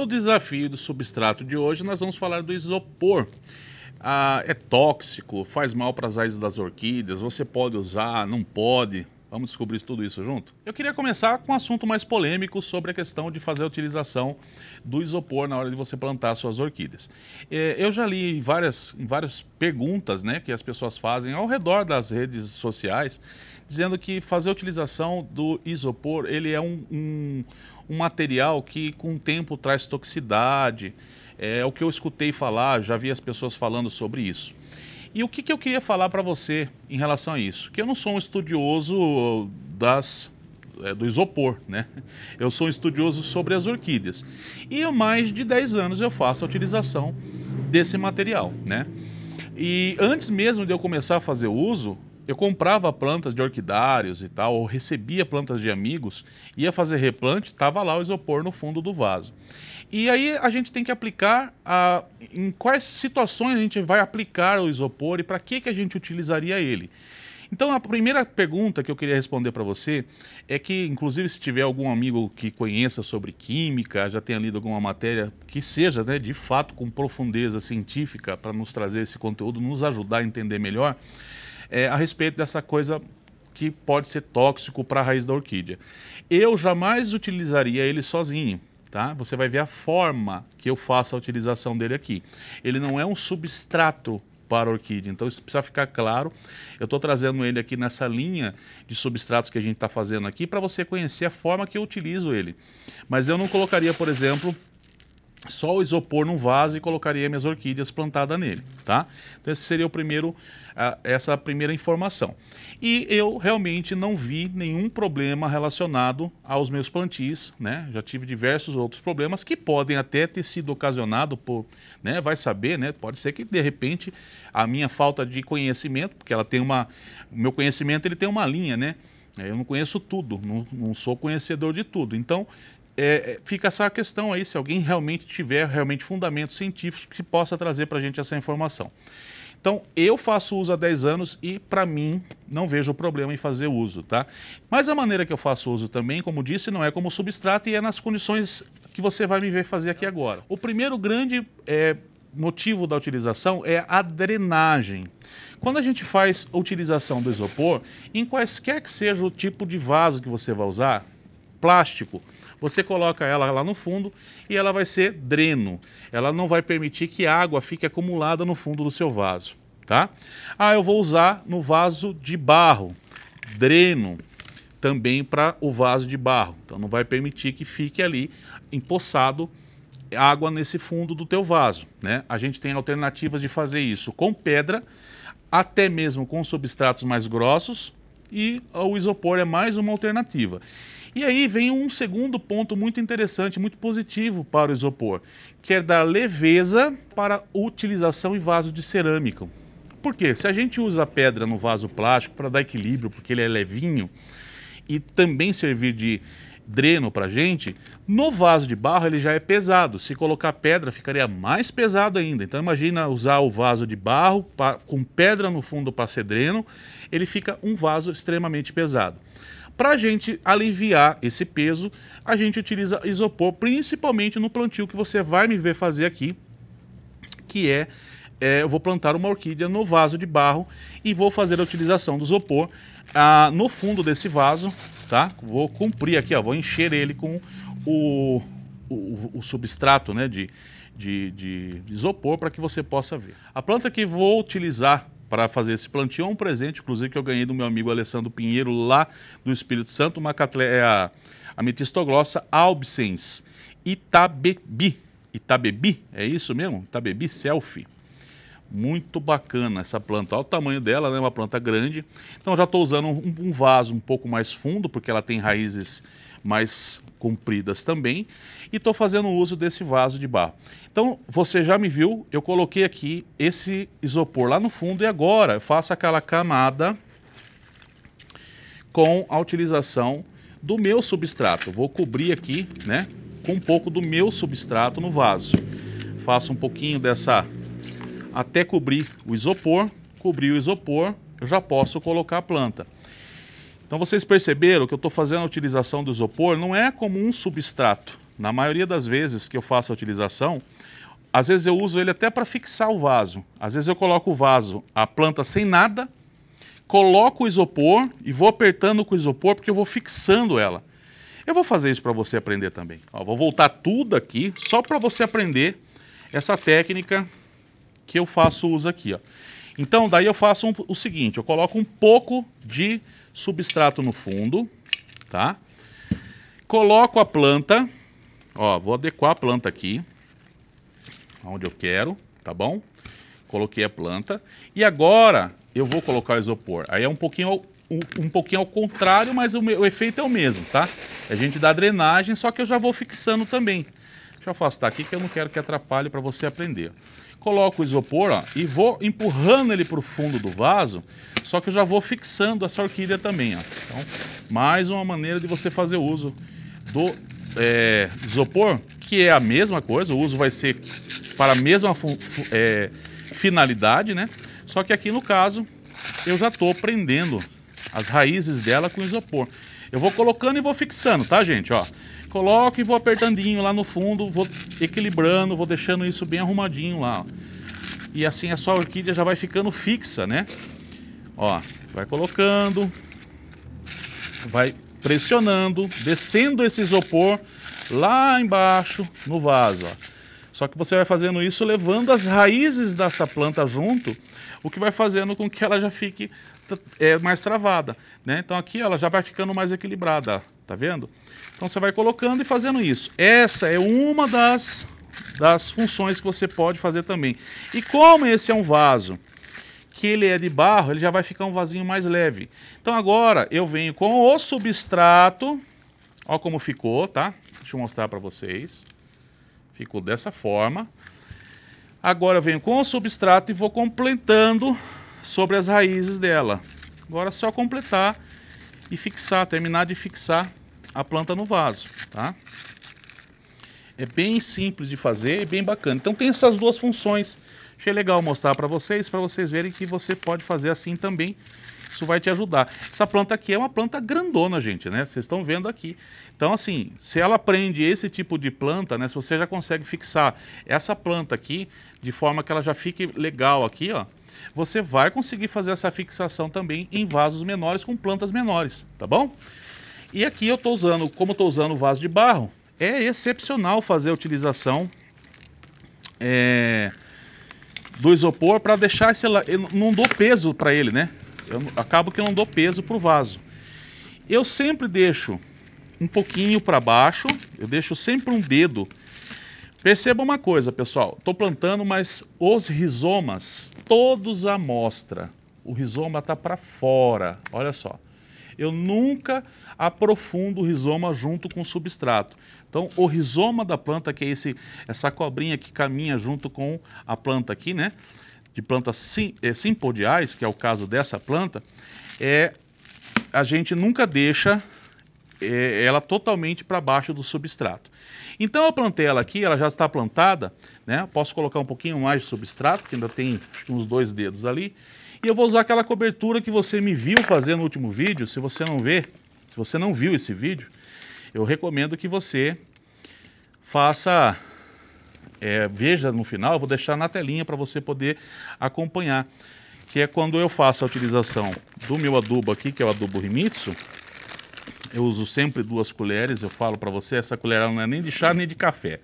No desafio do substrato de hoje, nós vamos falar do isopor. Ah, é tóxico, faz mal para as raízes das orquídeas, você pode usar, não pode. Vamos descobrir tudo isso junto? Eu queria começar com um assunto mais polêmico sobre a questão de fazer a utilização do isopor na hora de você plantar suas orquídeas. É, eu já li várias, várias perguntas né, que as pessoas fazem ao redor das redes sociais, dizendo que fazer a utilização do isopor ele é um, um, um material que com o tempo traz toxicidade. É, é o que eu escutei falar, já vi as pessoas falando sobre isso. E o que, que eu queria falar para você em relação a isso? Que eu não sou um estudioso das eh, do isopor, né? Eu sou um estudioso sobre as orquídeas. E há mais de 10 anos eu faço a utilização desse material, né? E antes mesmo de eu começar a fazer o uso, eu comprava plantas de orquidários e tal, ou recebia plantas de amigos, ia fazer replante, tava lá o isopor no fundo do vaso. E aí a gente tem que aplicar a, em quais situações a gente vai aplicar o isopor e para que, que a gente utilizaria ele. Então a primeira pergunta que eu queria responder para você é que, inclusive, se tiver algum amigo que conheça sobre química, já tenha lido alguma matéria que seja, né, de fato, com profundeza científica para nos trazer esse conteúdo, nos ajudar a entender melhor é, a respeito dessa coisa que pode ser tóxico para a raiz da orquídea. Eu jamais utilizaria ele sozinho. Tá? Você vai ver a forma que eu faço a utilização dele aqui. Ele não é um substrato para a orquídea. Então isso precisa ficar claro. Eu estou trazendo ele aqui nessa linha de substratos que a gente está fazendo aqui para você conhecer a forma que eu utilizo ele. Mas eu não colocaria, por exemplo, só o isopor num vaso e colocaria minhas orquídeas plantadas nele, tá? Então esse seria o primeiro, a, essa primeira informação. E eu realmente não vi nenhum problema relacionado aos meus plantis, né? Já tive diversos outros problemas que podem até ter sido ocasionado por, né? Vai saber, né? Pode ser que de repente a minha falta de conhecimento, porque ela tem uma, o meu conhecimento ele tem uma linha, né? Eu não conheço tudo, não, não, sou conhecedor de tudo. Então, é, é, fica essa questão aí, se alguém realmente tiver realmente fundamentos científicos que possa trazer para a gente essa informação. Então, eu faço uso há 10 anos e, para mim, não vejo problema em fazer uso, tá? Mas a maneira que eu faço uso também, como disse, não é como substrato e é nas condições que você vai me ver fazer aqui agora. O primeiro grande é, motivo da utilização é a drenagem. Quando a gente faz utilização do isopor, em quaisquer que seja o tipo de vaso que você vai usar, plástico, você coloca ela lá no fundo e ela vai ser dreno. Ela não vai permitir que água fique acumulada no fundo do seu vaso, tá? Ah, eu vou usar no vaso de barro, dreno também para o vaso de barro. Então não vai permitir que fique ali empoçado água nesse fundo do teu vaso, né? A gente tem alternativas de fazer isso com pedra, até mesmo com substratos mais grossos e o isopor é mais uma alternativa. E aí vem um segundo ponto muito interessante, muito positivo para o isopor, que é dar leveza para utilização em vaso de cerâmica. Por quê? Se a gente usa a pedra no vaso plástico para dar equilíbrio, porque ele é levinho, e também servir de dreno para gente, no vaso de barro ele já é pesado. Se colocar pedra, ficaria mais pesado ainda. Então imagina usar o vaso de barro pra, com pedra no fundo para ser dreno, ele fica um vaso extremamente pesado. Para a gente aliviar esse peso, a gente utiliza isopor, principalmente no plantio que você vai me ver fazer aqui, que é, é eu vou plantar uma orquídea no vaso de barro e vou fazer a utilização do isopor ah, no fundo desse vaso, tá? Vou cumprir aqui, ó, vou encher ele com o, o, o substrato né, de, de, de isopor para que você possa ver. A planta que vou utilizar para fazer esse plantio. É um presente, inclusive, que eu ganhei do meu amigo Alessandro Pinheiro, lá do Espírito Santo, uma catle... é a, a metistoglossa albicens Itabebi. Itabebi, é isso mesmo? Itabebi selfie. Muito bacana essa planta. Olha o tamanho dela, é né? uma planta grande. Então já estou usando um, um, vaso um pouco mais fundo, porque ela tem raízes mais compridas também. E estou fazendo uso desse vaso de barro. Então você já me viu, eu coloquei aqui esse isopor lá no fundo e agora eu faço aquela camada com a utilização do meu substrato. vou cobrir aqui né, com um pouco do meu substrato no vaso. Faço um pouquinho dessa até cobrir o isopor. Cobrir o isopor, eu já posso colocar a planta. Então vocês perceberam que eu estou fazendo a utilização do isopor não é como um substrato. Na maioria das vezes que eu faço a utilização, às vezes eu uso ele até para fixar o vaso. Às vezes eu coloco o vaso, a planta sem nada, coloco o isopor e vou apertando com o isopor porque eu vou fixando ela. Eu vou fazer isso para você aprender também. Ó, vou voltar tudo aqui só para você aprender essa técnica que eu faço uso aqui. Ó. Então, daí eu faço um, o seguinte, eu coloco um pouco de substrato no fundo, tá? Coloco a planta, ó, vou adequar a planta aqui, onde eu quero, tá bom? Coloquei a planta. E agora eu vou colocar o isopor. Aí é um pouquinho ao, um, um pouquinho ao contrário, mas o, o efeito é o mesmo, tá? A gente dá drenagem, só que eu já vou fixando também. Deixa eu afastar aqui que eu não quero que atrapalhe para você aprender. Coloco o isopor ó, e vou empurrando ele para o fundo do vaso, só que eu já vou fixando essa orquídea também. Ó. Então, mais uma maneira de você fazer uso do é, isopor, que é a mesma coisa, o uso vai ser para a mesma é, finalidade, né? Só que aqui no caso eu já estou prendendo as raízes dela com isopor. Eu vou colocando e vou fixando, tá, gente? Ó, coloco e vou apertandinho lá no fundo, vou equilibrando, vou deixando isso bem arrumadinho lá. Ó. E assim a sua orquídea já vai ficando fixa, né? Ó, vai colocando, vai pressionando, descendo esse isopor lá embaixo no vaso, ó. Só que você vai fazendo isso levando as raízes dessa planta junto, o que vai fazendo com que ela já fique é, mais travada. Né? Então aqui ela já vai ficando mais equilibrada, tá vendo? Então você vai colocando e fazendo isso. Essa é uma das, das funções que você pode fazer também. E como esse é um vaso que ele é de barro, ele já vai ficar um vasinho mais leve. Então agora eu venho com o substrato, ó como ficou, tá? Deixa eu mostrar para vocês. Ficou dessa forma. Agora eu venho com o substrato e vou completando sobre as raízes dela. Agora é só completar e fixar, terminar de fixar a planta no vaso, tá? É bem simples de fazer e bem bacana. Então tem essas duas funções. Achei legal mostrar para vocês, para vocês verem que você pode fazer assim também isso vai te ajudar. Essa planta aqui é uma planta grandona, gente, né? Vocês estão vendo aqui. Então, assim, se ela prende esse tipo de planta, né? Se você já consegue fixar essa planta aqui, de forma que ela já fique legal aqui, ó. Você vai conseguir fazer essa fixação também em vasos menores com plantas menores, tá bom? E aqui eu estou usando, como estou usando o vaso de barro, é excepcional fazer a utilização é, do isopor para deixar esse... Eu não dou peso para ele, né? eu acabo que eu não dou peso para o vaso. Eu sempre deixo um pouquinho para baixo, eu deixo sempre um dedo. Perceba uma coisa, pessoal, estou plantando, mas os rizomas, todos à mostra. O rizoma está para fora, olha só. Eu nunca aprofundo o rizoma junto com o substrato. Então, o rizoma da planta, que é esse, essa cobrinha que caminha junto com a planta aqui, né? de plantas sim, é, eh, simpodiais, que é o caso dessa planta, é a gente nunca deixa é, ela totalmente para baixo do substrato. Então eu plantei ela aqui, ela já está plantada, né? Posso colocar um pouquinho mais de substrato, que ainda tem que uns dois dedos ali. E eu vou usar aquela cobertura que você me viu fazer no último vídeo. Se você não vê, se você não viu esse vídeo, eu recomendo que você faça é, veja no final, vou deixar na telinha para você poder acompanhar, que é quando eu faço a utilização do meu adubo aqui, que é o adubo Rimitsu, eu uso sempre duas colheres, eu falo para você, essa colher não é nem de chá nem de café,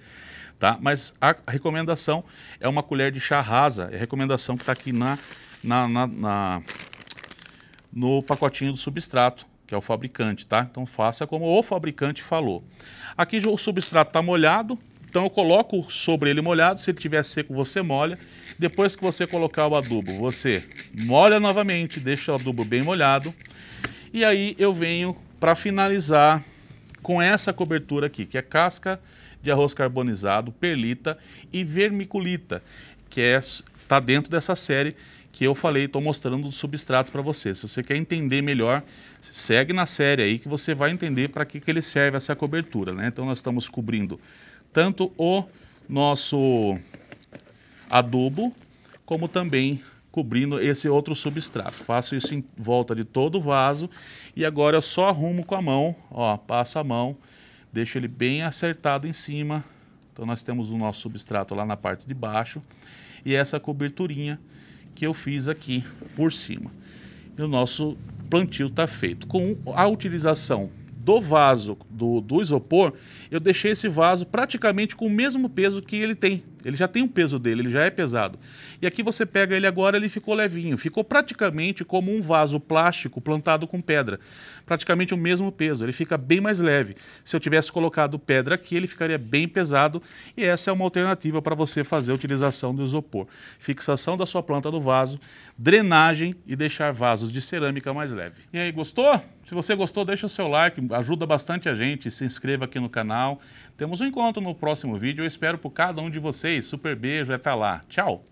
tá? Mas a recomendação é uma colher de chá rasa, é a recomendação que está aqui na, na, na, na, no pacotinho do substrato, que é o fabricante, tá? Então faça como o fabricante falou. Aqui o substrato está molhado, então eu coloco sobre ele molhado, se ele tiver seco você molha. Depois que você colocar o adubo, você molha novamente, deixa o adubo bem molhado. E aí eu venho para finalizar com essa cobertura aqui, que é casca de arroz carbonizado, perlita e vermiculita, que é tá dentro dessa série que eu falei, estou mostrando os substratos para você. Se você quer entender melhor, segue na série aí que você vai entender para que, que ele serve essa cobertura. Né? Então nós estamos cobrindo tanto o nosso adubo, como também cobrindo esse outro substrato. Faço isso em volta de todo o vaso e agora eu só arrumo com a mão, ó, passo a mão, deixo ele bem acertado em cima. Então nós temos o nosso substrato lá na parte de baixo e essa coberturinha que eu fiz aqui por cima. E o nosso plantio está feito. Com a utilização do vaso do, do isopor, eu deixei esse vaso praticamente com o mesmo peso que ele tem. Ele já tem o peso dele, ele já é pesado. E aqui você pega ele agora, ele ficou levinho. Ficou praticamente como um vaso plástico plantado com pedra. Praticamente o mesmo peso, ele fica bem mais leve. Se eu tivesse colocado pedra aqui, ele ficaria bem pesado. E essa é uma alternativa para você fazer a utilização do isopor. Fixação da sua planta no vaso, drenagem e deixar vasos de cerâmica mais leve. E aí, gostou? Se você gostou, deixa o seu like, ajuda bastante a gente, se inscreva aqui no canal. Temos um encontro no próximo vídeo, eu espero por cada um de vocês. Super beijo, até lá. Tchau!